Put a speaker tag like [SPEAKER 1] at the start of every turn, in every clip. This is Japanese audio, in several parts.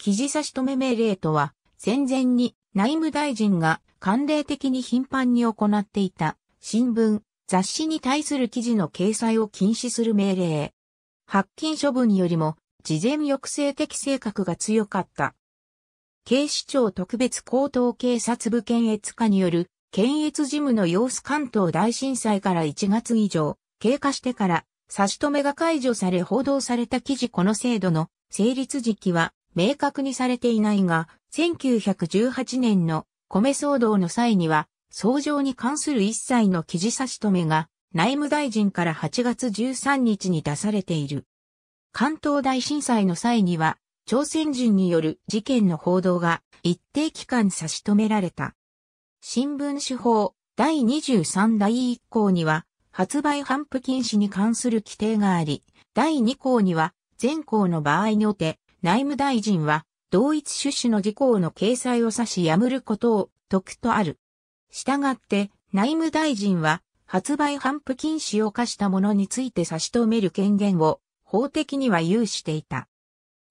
[SPEAKER 1] 記事差し止め命令とは、戦前に内務大臣が慣例的に頻繁に行っていた新聞、雑誌に対する記事の掲載を禁止する命令。発禁処分よりも事前抑制的性格が強かった。警視庁特別高等警察部検閲課による検閲事務の様子関東大震災から1月以上経過してから差し止めが解除され報道された記事この制度の成立時期は明確にされていないが、1918年の米騒動の際には、創上に関する一切の記事差し止めが、内務大臣から8月13日に出されている。関東大震災の際には、朝鮮人による事件の報道が一定期間差し止められた。新聞手法第23第1項には、発売反布禁止に関する規定があり、第2項には、全項の場合におって、内務大臣は、同一種子の事項の掲載を指しやむることを、得とある。したがって、内務大臣は、発売頒布禁止を課したものについて差し止める権限を、法的には有していた。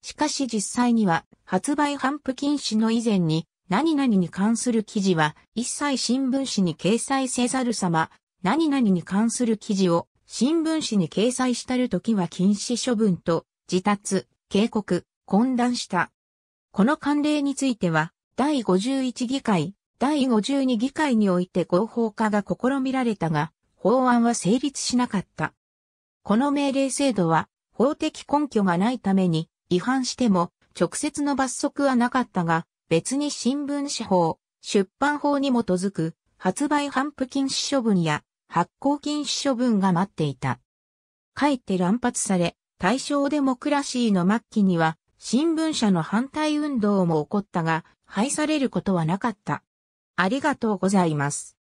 [SPEAKER 1] しかし実際には、発売頒布禁止の以前に、何々に関する記事は、一切新聞紙に掲載せざる様、何々に関する記事を、新聞紙に掲載したるときは禁止処分と、自達、警告、混乱した。この慣例については、第51議会、第52議会において合法化が試みられたが、法案は成立しなかった。この命令制度は、法的根拠がないために、違反しても、直接の罰則はなかったが、別に新聞紙法、出版法に基づく、発売反布禁止処分や、発行禁止処分が待っていた。かえって乱発され、大正デモクラシーの末期には、新聞社の反対運動も起こったが、廃されることはなかった。ありがとうございます。